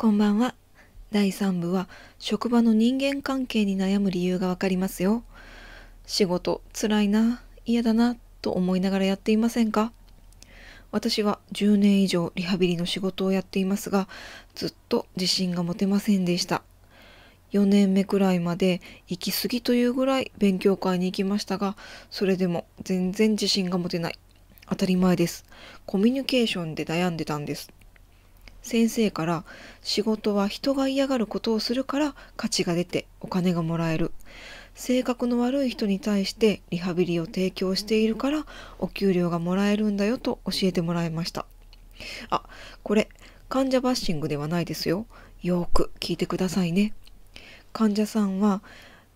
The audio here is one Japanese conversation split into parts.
こんばんは。第3部は職場の人間関係に悩む理由がわかりますよ。仕事辛いな、嫌だなと思いながらやっていませんか私は10年以上リハビリの仕事をやっていますが、ずっと自信が持てませんでした。4年目くらいまで行き過ぎというぐらい勉強会に行きましたが、それでも全然自信が持てない。当たり前です。コミュニケーションで悩んでたんです。先生から仕事は人が嫌がることをするから価値が出てお金がもらえる性格の悪い人に対してリハビリを提供しているからお給料がもらえるんだよと教えてもらいましたあこれ患者バッシングではないですよよく聞いてくださいね患者さんは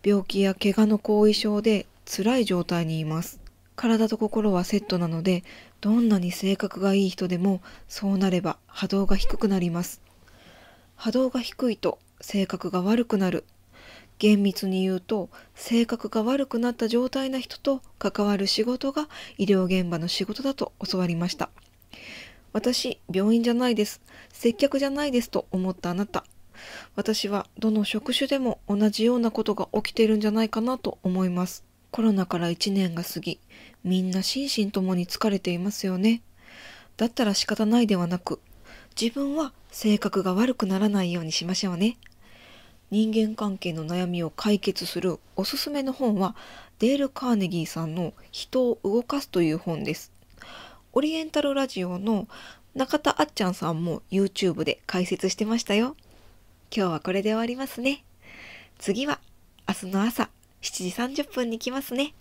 病気や怪我の後遺症で辛い状態にいます体と心はセットなのでどんなに性格がいい人でもそうなれば波動が低くなります波動が低いと性格が悪くなる厳密に言うと性格が悪くなった状態な人と関わる仕事が医療現場の仕事だと教わりました私病院じゃないです接客じゃないですと思ったあなた私はどの職種でも同じようなことが起きているんじゃないかなと思いますコロナから1年が過ぎ、みんな心身ともに疲れていますよね。だったら仕方ないではなく、自分は性格が悪くならないようにしましょうね。人間関係の悩みを解決するおすすめの本は、デール・カーネギーさんの人を動かすという本です。オリエンタルラジオの中田あっちゃんさんも YouTube で解説してましたよ。今日はこれで終わりますね。次は明日の朝。7時30分に来ますね。